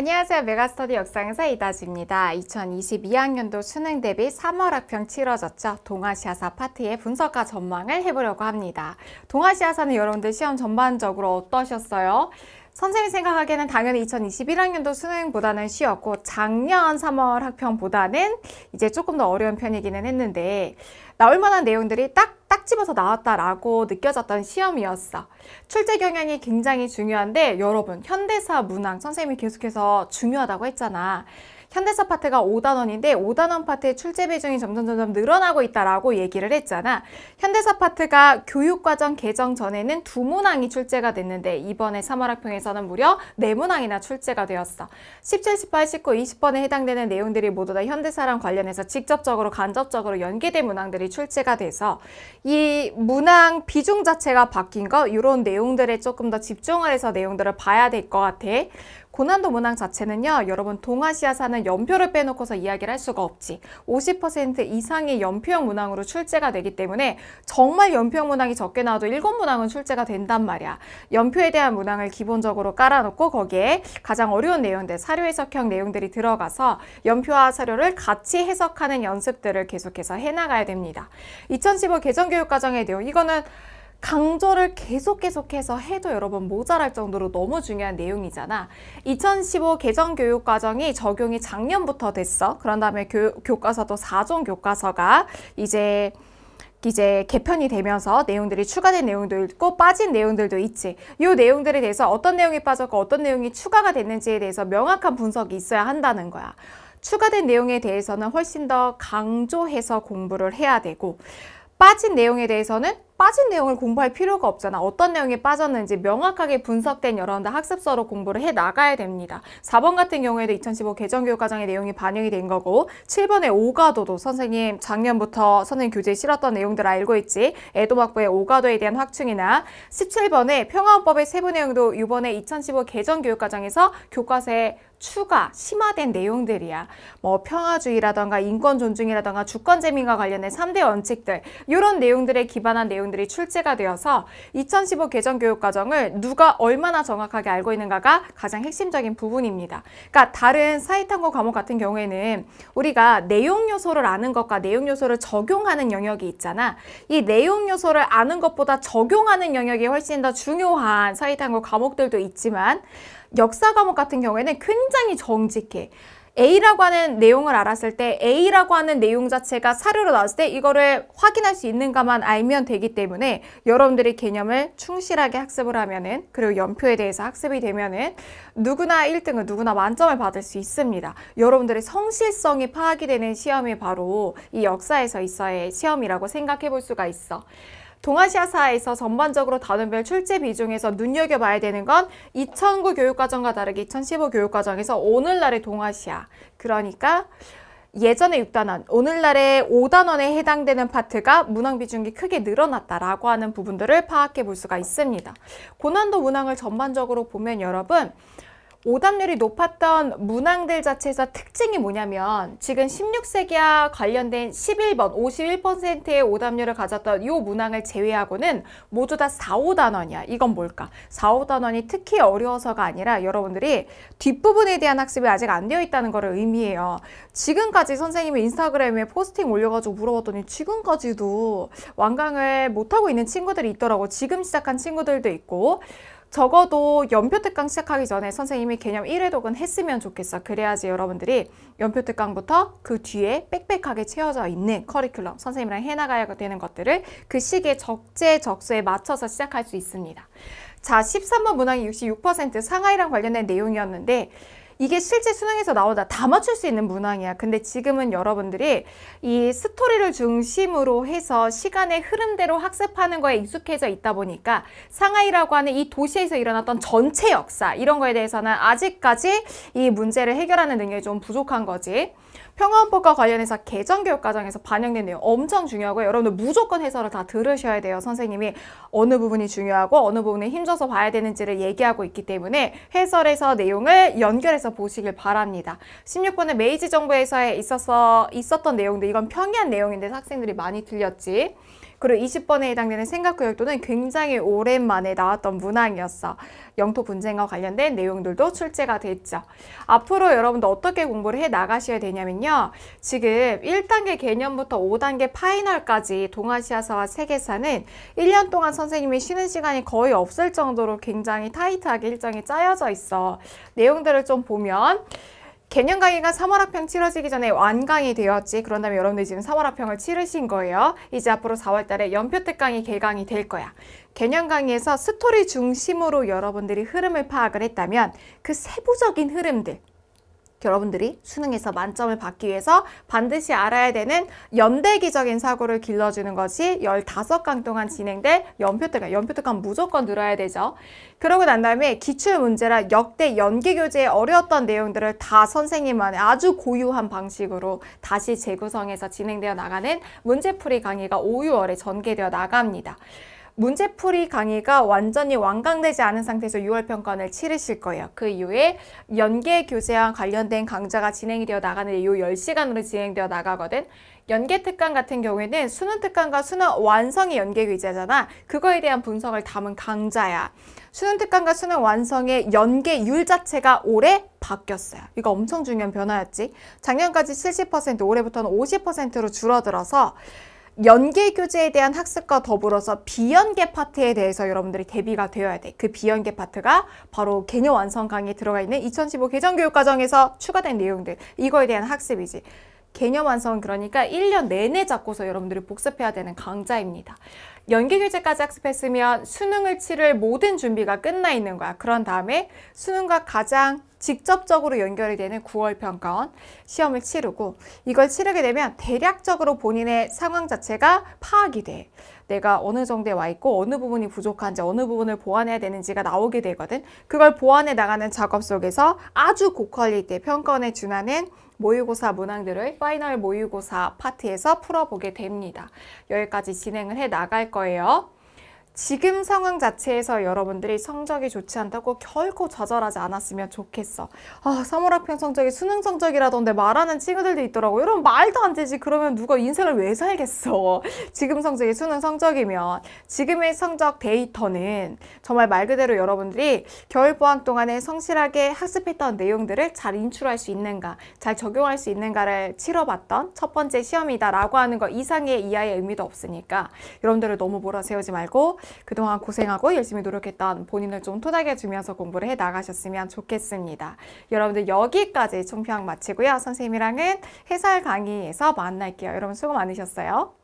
안녕하세요. 메가스터디 역사에사 이다지입니다. 2022학년도 수능 대비 3월 학평 치러졌죠. 동아시아사 파트의 분석과 전망을 해보려고 합니다. 동아시아사는 여러분들 시험 전반적으로 어떠셨어요? 선생님이 생각하기에는 당연히 2021학년도 수능보다는 쉬웠고 작년 3월 학평보다는 이제 조금 더 어려운 편이기는 했는데 나올 만한 내용들이 딱 딱 집어서 나왔다라고 느껴졌던 시험이었어. 출제 경향이 굉장히 중요한데 여러분 현대사 문항 선생님이 계속해서 중요하다고 했잖아. 현대차 파트가 5단원인데 5단원 파트의 출제 비중이 점점 점점 늘어나고 있다라고 얘기를 했잖아. 현대사 파트가 교육과정 개정 전에는 두 문항이 출제가 됐는데 이번에 3월 학평에서는 무려 네 문항이나 출제가 되었어. 17, 18, 19, 20번에 해당되는 내용들이 모두 다 현대사랑 관련해서 직접적으로 간접적으로 연계된 문항들이 출제가 돼서 이 문항 비중 자체가 바뀐 거 이런 내용들에 조금 더 집중을 해서 내용들을 봐야 될 것 같아. 고난도 문항 자체는요. 여러분 동아시아 사는 연표를 빼놓고서 이야기를 할 수가 없지. 50% 이상의 연표형 문항으로 출제가 되기 때문에 정말 연표형 문항이 적게 나와도 일곱 문항은 출제가 된단 말이야. 연표에 대한 문항을 기본적으로 깔아놓고 거기에 가장 어려운 내용들, 사료 해석형 내용들이 들어가서 연표와 사료를 같이 해석하는 연습들을 계속해서 해나가야 됩니다. 2015 개정교육과정의 내용, 이거는 강조를 계속 계속해서 해도 여러분 모자랄 정도로 너무 중요한 내용이잖아. 2015 개정 교육 과정이 적용이 작년부터 됐어. 그런 다음에 교, 교과서도 4종 교과서가 이제 이제 개편이 되면서 내용들이 추가된 내용도 있고 빠진 내용들도 있지. 이 내용들에 대해서 어떤 내용이 빠졌고 어떤 내용이 추가가 됐는지에 대해서 명확한 분석이 있어야 한다는 거야. 추가된 내용에 대해서는 훨씬 더 강조해서 공부를 해야 되고 빠진 내용에 대해서는 빠진 내용을 공부할 필요가 없잖아. 어떤 내용이 빠졌는지 명확하게 분석된 여러분들 학습서로 공부를 해 나가야 됩니다. 4번 같은 경우에도 2015 개정교육과정의 내용이 반영이 된 거고 7번의 오가도도 선생님 작년부터 선생님 교재에 실었던 내용들 알고 있지. 애도막부의 오가도에 대한 확충이나 17번의 평화헌법의 세부 내용도 이번에 2015 개정교육과정에서 교과서에 추가 심화된 내용들이야. 뭐 평화주의라던가 인권 존중이라던가 주권 재민과 관련된 3대 원칙들 이런 내용들에 기반한 내용 내용들이 출제가 되어서 2015 개정 교육과정을 누가 얼마나 정확하게 알고 있는가가 가장 핵심적인 부분입니다. 그러니까 다른 사이탄고 과목 같은 경우에는 우리가 내용 요소를 아는 것과 내용 요소를 적용하는 영역이 있잖아. 이 내용 요소를 아는 것보다 적용하는 영역이 훨씬 더 중요한 사이탄고 과목들도 있지만 역사 과목 같은 경우에는 굉장히 정직해. A라고 하는 내용을 알았을 때 A라고 하는 내용 자체가 사료로 나왔을 때 이거를 확인할 수 있는가만 알면 되기 때문에 여러분들이 개념을 충실하게 학습을 하면은 그리고 연표에 대해서 학습이 되면은 누구나 1등은 누구나 만점을 받을 수 있습니다. 여러분들의 성실성이 파악이 되는 시험이 바로 이 역사에서 있어야 시험이라고 생각해 볼 수가 있어. 동아시아사에서 전반적으로 단원별 출제 비중에서 눈여겨봐야 되는 건 2009 교육과정과 다르게 2015 교육과정에서 오늘날의 동아시아 그러니까 예전에 6단원, 오늘날의 5단원에 해당되는 파트가 문항 비중이 크게 늘어났다라고 하는 부분들을 파악해 볼 수가 있습니다. 고난도 문항을 전반적으로 보면 여러분 오답률이 높았던 문항들 자체에서 특징이 뭐냐면 지금 16세기와 관련된 11번 51%의 오답률을 가졌던 이 문항을 제외하고는 모두 다 4, 5단원이야. 이건 뭘까? 4, 5단원이 특히 어려워서가 아니라 여러분들이 뒷부분에 대한 학습이 아직 안 되어 있다는 것을 의미해요. 지금까지 선생님이 인스타그램에 포스팅 올려가지고 물어봤더니 지금까지도 완강을 못하고 있는 친구들이 있더라고. 지금 시작한 친구들도 있고 적어도 연표 특강 시작하기 전에 선생님이 개념 1회독은 했으면 좋겠어. 그래야지 여러분들이 연표 특강부터 그 뒤에 빽빽하게 채워져 있는 커리큘럼, 선생님이랑 해나가야 되는 것들을 그 시기에 적재적소에 맞춰서 시작할 수 있습니다. 자, 13번 문항이 66% 상하이랑 관련된 내용이었는데 이게 실제 수능에서 나오다 다 맞출 수 있는 문항이야. 근데 지금은 여러분들이 이 스토리를 중심으로 해서 시간의 흐름대로 학습하는 거에 익숙해져 있다 보니까 상하이라고 하는 이 도시에서 일어났던 전체 역사 이런 거에 대해서는 아직까지 이 문제를 해결하는 능력이 좀 부족한 거지. 평화헌법과 관련해서 개정 교육 과정에서 반영된 내용 엄청 중요하고요. 여러분들 무조건 해설을 다 들으셔야 돼요. 선생님이 어느 부분이 중요하고 어느 부분에 힘줘서 봐야 되는지를 얘기하고 있기 때문에 해설에서 내용을 연결해서 보시길 바랍니다. 16번은 메이지 정부에서 있었던내용인데 이건 평이한 내용인데 학생들이 많이 틀렸지. 그리고 20번에 해당되는 생각구역도는 굉장히 오랜만에 나왔던 문항이었어. 영토 분쟁과 관련된 내용들도 출제가 됐죠. 앞으로 여러분들 어떻게 공부를 해 나가셔야 되냐면요. 지금 1단계 개념부터 5단계 파이널까지 동아시아사와 세계사는 1년 동안 선생님이 쉬는 시간이 거의 없을 정도로 굉장히 타이트하게 일정이 짜여져 있어. 내용들을 좀 보면 개념 강의가 3월 합평 치러지기 전에 완강이 되었지 그런 다음에 여러분들이 지금 3월 합평을 치르신 거예요. 이제 앞으로 4월 달에 연표 특강이 개강이 될 거야. 개념 강의에서 스토리 중심으로 여러분들이 흐름을 파악을 했다면 그 세부적인 흐름들 여러분들이 수능에서 만점을 받기 위해서 반드시 알아야 되는 연대기적인 사고를 길러주는 것이 열다섯 강 동안 진행될 연표특강. 연표특강 무조건 늘어야 되죠. 그러고 난 다음에 기출문제라 역대 연기교재에 어려웠던 내용들을 다 선생님만의 아주 고유한 방식으로 다시 재구성해서 진행되어 나가는 문제풀이 강의가 5, 6월에 전개되어 나갑니다. 문제풀이 강의가 완전히 완강되지 않은 상태에서 6월 평가원을 치르실 거예요. 그 이후에 연계 교재와 관련된 강좌가 진행이 되어 나가는데 이 10시간으로 진행되어 나가거든. 연계 특강 같은 경우에는 수능 특강과 수능 완성의 연계 교재잖아. 그거에 대한 분석을 담은 강좌야. 수능 특강과 수능 완성의 연계율 자체가 올해 바뀌었어요. 이거 엄청 중요한 변화였지. 작년까지 70% 올해부터는 50%로 줄어들어서 연계 교재에 대한 학습과 더불어서 비연계 파트에 대해서 여러분들이 대비가 되어야 돼. 그 비연계 파트가 바로 개념 완성 강의에 들어가 있는 2015 개정 교육 과정에서 추가된 내용들. 이거에 대한 학습이지. 개념 완성 그러니까 1년 내내 잡고서 여러분들이 복습해야 되는 강좌입니다. 연기 교재까지 학습했으면 수능을 치를 모든 준비가 끝나 있는 거야. 그런 다음에 수능과 가장 직접적으로 연결이 되는 9월 평가원 시험을 치르고 이걸 치르게 되면 대략적으로 본인의 상황 자체가 파악이 돼. 내가 어느 정도에 와 있고 어느 부분이 부족한지 어느 부분을 보완해야 되는지가 나오게 되거든. 그걸 보완해 나가는 작업 속에서 아주 고퀄리티의 평가원에 준하는 모의고사 문항들을 파이널 모의고사 파트에서 풀어보게 됩니다. 여기까지 진행을 해 나갈 거 거예요. 지금 상황 자체에서 여러분들이 성적이 좋지 않다고 결코 좌절하지 않았으면 좋겠어. 아, 3월 학평 성적이 수능 성적이라던데 말하는 친구들도 있더라고. 이런 말도 안 되지. 그러면 누가 인생을 왜 살겠어. 지금 성적이 수능 성적이면 지금의 성적 데이터는 정말 말 그대로 여러분들이 겨울방학 동안에 성실하게 학습했던 내용들을 잘 인출할 수 있는가, 잘 적용할 수 있는가를 치러봤던 첫 번째 시험이다라고 하는 것 이상의 이하의 의미도 없으니까 여러분들을 너무 몰아세우지 말고 그동안 고생하고 열심히 노력했던 본인을 좀 토닥여 주면서 공부를 해 나가셨으면 좋겠습니다. 여러분들 여기까지 총평 마치고요. 선생님이랑은 해설 강의에서 만날게요. 여러분 수고 많으셨어요.